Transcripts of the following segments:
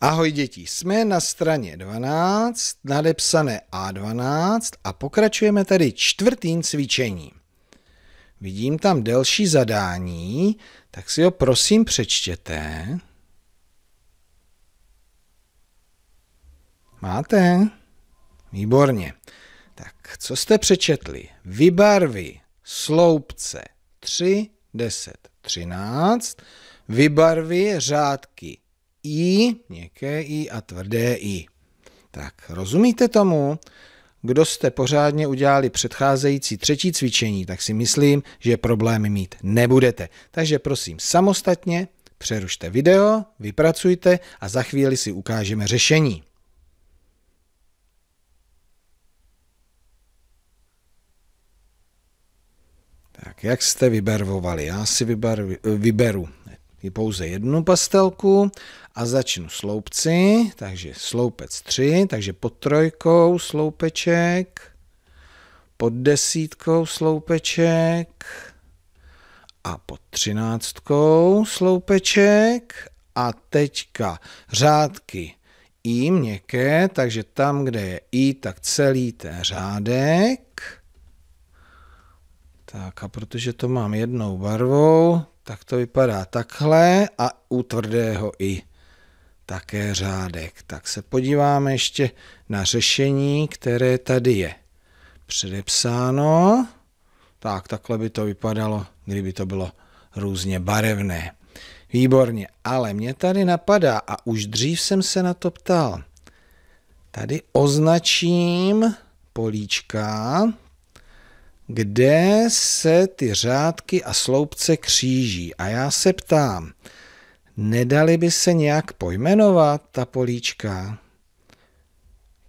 Ahoj děti, jsme na straně 12, nadepsané A12 a pokračujeme tady čtvrtým cvičením. Vidím tam delší zadání, tak si ho prosím přečtěte. Máte? Výborně. Tak co jste přečetli? Vybarvy sloupce 3, 10, 13. Vybarvy řádky i, měkké I a tvrdé I. Tak, rozumíte tomu? Kdo jste pořádně udělali předcházející třetí cvičení, tak si myslím, že problémy mít nebudete. Takže prosím, samostatně přerušte video, vypracujte a za chvíli si ukážeme řešení. Tak, jak jste vybervovali? Já si vybar, vyberu i pouze jednu pastelku a začnu sloupci, takže sloupec 3, takže pod trojkou sloupeček, pod desítkou sloupeček a pod třináctkou sloupeček a teďka řádky i měkké, takže tam, kde je i, tak celý ten řádek. Tak a protože to mám jednou barvou, tak to vypadá takhle a u tvrdého i také řádek. Tak se podíváme ještě na řešení, které tady je předepsáno. Tak, takhle by to vypadalo, kdyby to bylo různě barevné. Výborně, ale mě tady napadá, a už dřív jsem se na to ptal, tady označím políčka, kde se ty řádky a sloupce kříží. A já se ptám, nedali by se nějak pojmenovat ta políčka?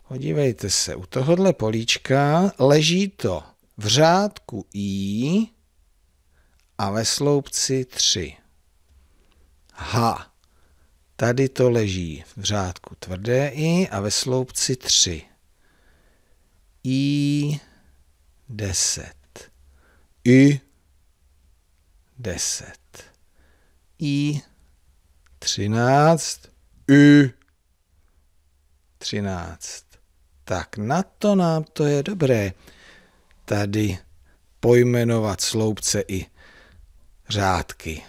Podívejte se, u tohohle políčka leží to v řádku I a ve sloupci 3. H. Tady to leží v řádku tvrdé I a ve sloupci 3. I, deset. Y, deset. I, třináct. Y, třináct. Tak na to nám to je dobré tady pojmenovat sloupce i řádky.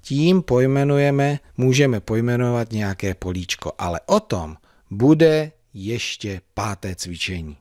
Tím pojmenujeme, můžeme pojmenovat nějaké políčko, ale o tom bude ještě páté cvičení.